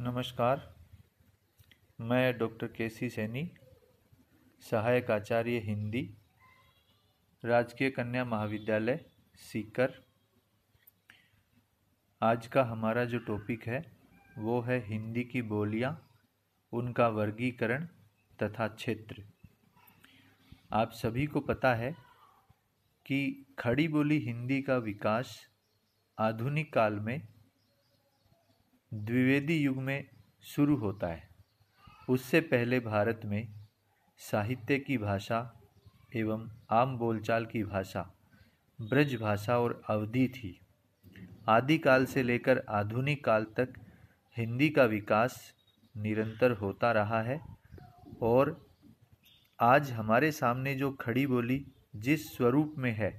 नमस्कार मैं डॉक्टर के सी सैनी सहायक आचार्य हिंदी राजकीय कन्या महाविद्यालय सीकर आज का हमारा जो टॉपिक है वो है हिंदी की बोलियां उनका वर्गीकरण तथा क्षेत्र आप सभी को पता है कि खड़ी बोली हिंदी का विकास आधुनिक काल में द्विवेदी युग में शुरू होता है उससे पहले भारत में साहित्य की भाषा एवं आम बोलचाल की भाषा ब्रज भाषा और अवधि थी आदिकाल से लेकर आधुनिक काल तक हिंदी का विकास निरंतर होता रहा है और आज हमारे सामने जो खड़ी बोली जिस स्वरूप में है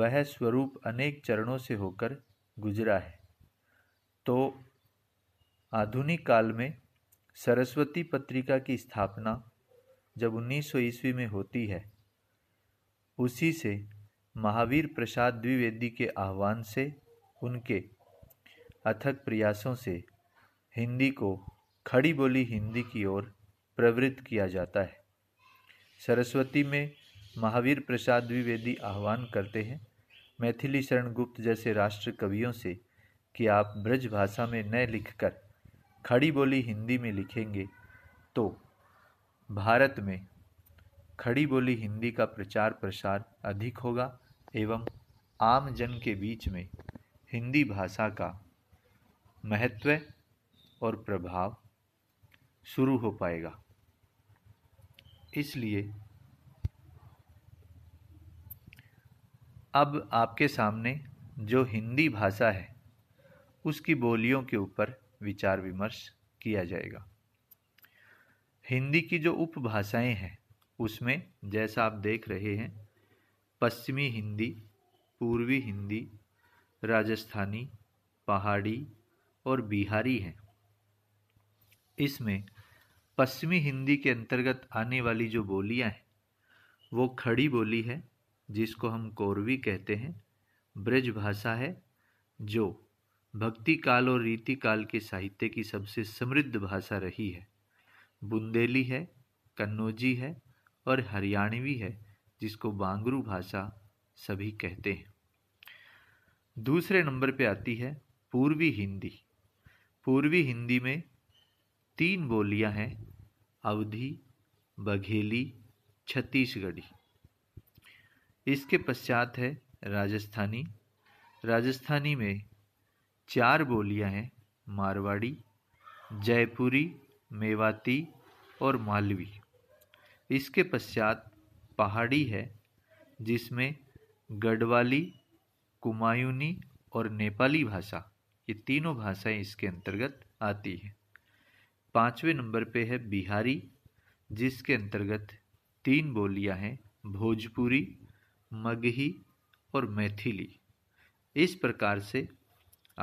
वह स्वरूप अनेक चरणों से होकर गुजरा है तो आधुनिक काल में सरस्वती पत्रिका की स्थापना जब 1900 ईस्वी में होती है उसी से महावीर प्रसाद द्विवेदी के आह्वान से उनके अथक प्रयासों से हिंदी को खड़ी बोली हिंदी की ओर प्रवृत्त किया जाता है सरस्वती में महावीर प्रसाद द्विवेदी आह्वान करते हैं मैथिली शरण गुप्त जैसे राष्ट्र कवियों से कि आप ब्रज भाषा में न लिखकर खड़ी बोली हिंदी में लिखेंगे तो भारत में खड़ी बोली हिंदी का प्रचार प्रसार अधिक होगा एवं आम जन के बीच में हिंदी भाषा का महत्व और प्रभाव शुरू हो पाएगा इसलिए अब आपके सामने जो हिंदी भाषा है उसकी बोलियों के ऊपर विचार विमर्श किया जाएगा हिंदी की जो उपभाषाएं हैं उसमें जैसा आप देख रहे हैं पश्चिमी हिंदी पूर्वी हिंदी राजस्थानी पहाड़ी और बिहारी हैं इसमें पश्चिमी हिंदी के अंतर्गत आने वाली जो बोलियां हैं वो खड़ी बोली है जिसको हम कोरवी कहते हैं ब्रज भाषा है जो भक्ति काल और रीति काल के साहित्य की सबसे समृद्ध भाषा रही है बुंदेली है कन्नौजी है और हरियाणवी है जिसको बांगरू भाषा सभी कहते हैं दूसरे नंबर पे आती है पूर्वी हिंदी पूर्वी हिंदी में तीन बोलियां हैं अवधी बघेली छत्तीसगढ़ी इसके पश्चात है राजस्थानी राजस्थानी में चार बोलियां हैं मारवाड़ी जयपुरी मेवाती और मालवी इसके पश्चात पहाड़ी है जिसमें गढ़वाली कुमायूनी और नेपाली भाषा ये तीनों भाषाएं इसके अंतर्गत आती हैं पाँचवें नंबर पे है बिहारी जिसके अंतर्गत तीन बोलियां हैं भोजपुरी मगही और मैथिली इस प्रकार से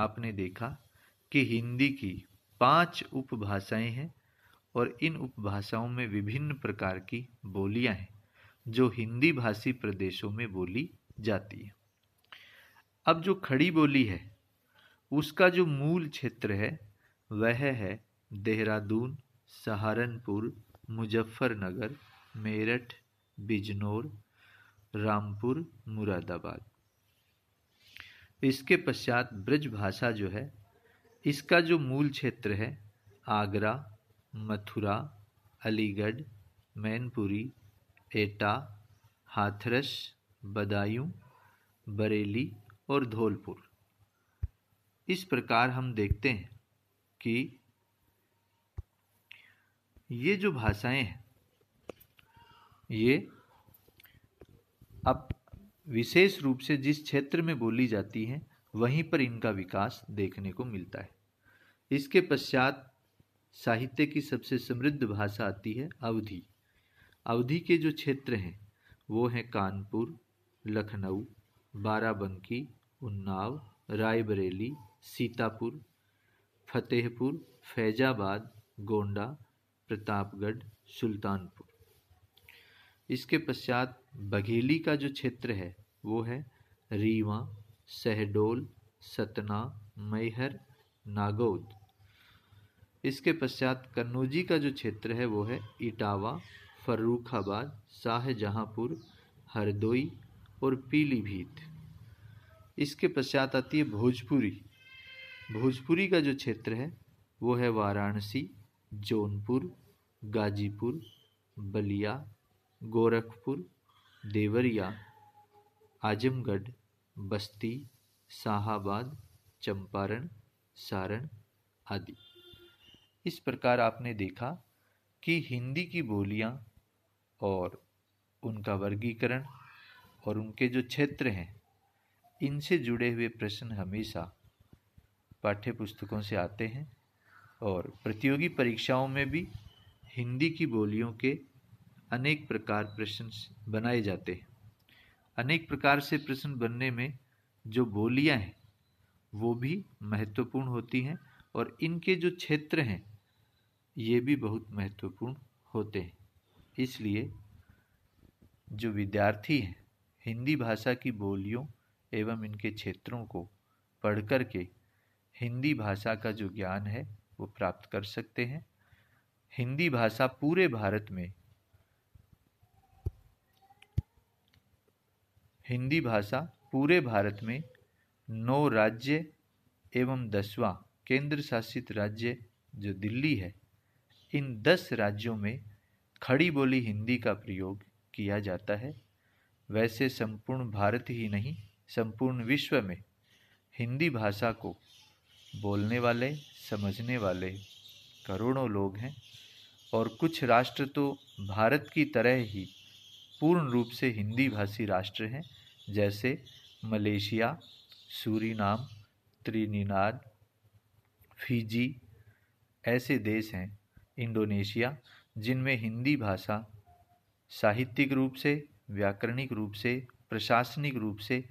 आपने देखा कि हिंदी की पांच उपभाषाएं हैं और इन उपभाषाओं में विभिन्न प्रकार की बोलियां हैं जो हिंदी भाषी प्रदेशों में बोली जाती है अब जो खड़ी बोली है उसका जो मूल क्षेत्र है वह है देहरादून सहारनपुर मुजफ्फरनगर मेरठ बिजनौर रामपुर मुरादाबाद इसके पश्चात ब्रज भाषा जो है इसका जो मूल क्षेत्र है आगरा मथुरा अलीगढ़ मैनपुरी एटा हाथरस बदायूं बरेली और धौलपुर इस प्रकार हम देखते हैं कि ये जो भाषाएं हैं ये अब विशेष रूप से जिस क्षेत्र में बोली जाती है वहीं पर इनका विकास देखने को मिलता है इसके पश्चात साहित्य की सबसे समृद्ध भाषा आती है अवधि अवधि के जो क्षेत्र हैं वो हैं कानपुर लखनऊ बाराबंकी उन्नाव रायबरेली सीतापुर फतेहपुर फैजाबाद गोंडा प्रतापगढ़ सुल्तानपुर इसके पश्चात बघेली का जो क्षेत्र है वो है रीवा शहडोल सतना मैहर नागौद इसके पश्चात कन्नौजी का जो क्षेत्र है वो है इटावा फर्रुखाबाद शाहजहाँपुर हरदोई और पीलीभीत इसके पश्चात आती है भोजपुरी भोजपुरी का जो क्षेत्र है वो है वाराणसी जौनपुर गाजीपुर बलिया गोरखपुर देवरिया आजमगढ़ बस्ती शाहबाद चंपारण सारण आदि इस प्रकार आपने देखा कि हिंदी की बोलियां और उनका वर्गीकरण और उनके जो क्षेत्र हैं इनसे जुड़े हुए प्रश्न हमेशा पाठ्य पुस्तकों से आते हैं और प्रतियोगी परीक्षाओं में भी हिंदी की बोलियों के अनेक प्रकार प्रश्न बनाए जाते हैं अनेक प्रकार से प्रश्न बनने में जो बोलियां हैं वो भी महत्वपूर्ण होती हैं और इनके जो क्षेत्र हैं ये भी बहुत महत्वपूर्ण होते हैं इसलिए जो विद्यार्थी हैं हिंदी भाषा की बोलियों एवं इनके क्षेत्रों को पढ़ कर के हिंदी भाषा का जो ज्ञान है वो प्राप्त कर सकते हैं हिंदी भाषा पूरे भारत में हिंदी भाषा पूरे भारत में नौ राज्य एवं दसवां केंद्र शासित राज्य जो दिल्ली है इन दस राज्यों में खड़ी बोली हिंदी का प्रयोग किया जाता है वैसे संपूर्ण भारत ही नहीं संपूर्ण विश्व में हिंदी भाषा को बोलने वाले समझने वाले करोड़ों लोग हैं और कुछ राष्ट्र तो भारत की तरह ही पूर्ण रूप से हिंदी भाषी राष्ट्र हैं जैसे मलेशिया सूरीनाम त्रिनिनाद फिजी ऐसे देश हैं इंडोनेशिया जिनमें हिंदी भाषा साहित्यिक रूप से व्याकरणिक रूप से प्रशासनिक रूप से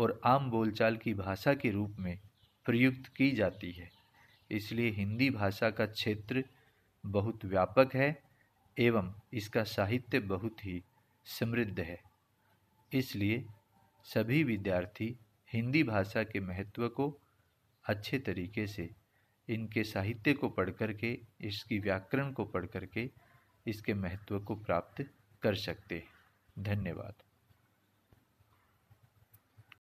और आम बोलचाल की भाषा के रूप में प्रयुक्त की जाती है इसलिए हिंदी भाषा का क्षेत्र बहुत व्यापक है एवं इसका साहित्य बहुत ही समृद्ध है इसलिए सभी विद्यार्थी हिंदी भाषा के महत्व को अच्छे तरीके से इनके साहित्य को पढ़ कर के इसकी व्याकरण को पढ़ कर के इसके महत्व को प्राप्त कर सकते हैं धन्यवाद